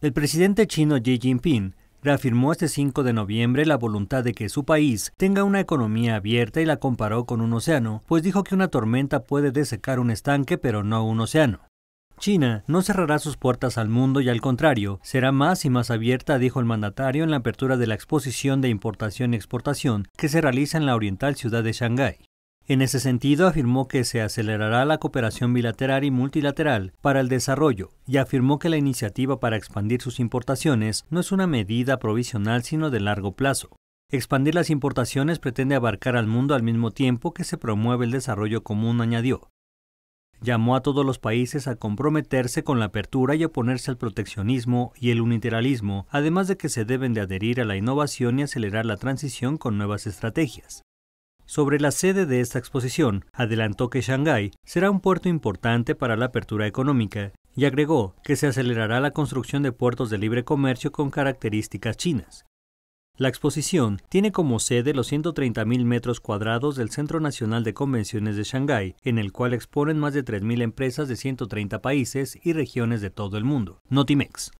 El presidente chino Xi Jinping reafirmó este 5 de noviembre la voluntad de que su país tenga una economía abierta y la comparó con un océano, pues dijo que una tormenta puede desecar un estanque pero no un océano. China no cerrará sus puertas al mundo y al contrario, será más y más abierta, dijo el mandatario en la apertura de la exposición de importación y exportación que se realiza en la oriental ciudad de Shanghái. En ese sentido, afirmó que se acelerará la cooperación bilateral y multilateral para el desarrollo y afirmó que la iniciativa para expandir sus importaciones no es una medida provisional sino de largo plazo. Expandir las importaciones pretende abarcar al mundo al mismo tiempo que se promueve el desarrollo común, añadió. Llamó a todos los países a comprometerse con la apertura y oponerse al proteccionismo y el unilateralismo, además de que se deben de adherir a la innovación y acelerar la transición con nuevas estrategias sobre la sede de esta exposición, adelantó que Shanghái será un puerto importante para la apertura económica y agregó que se acelerará la construcción de puertos de libre comercio con características chinas. La exposición tiene como sede los 130.000 metros cuadrados del Centro Nacional de Convenciones de Shanghái, en el cual exponen más de 3.000 empresas de 130 países y regiones de todo el mundo. Notimex.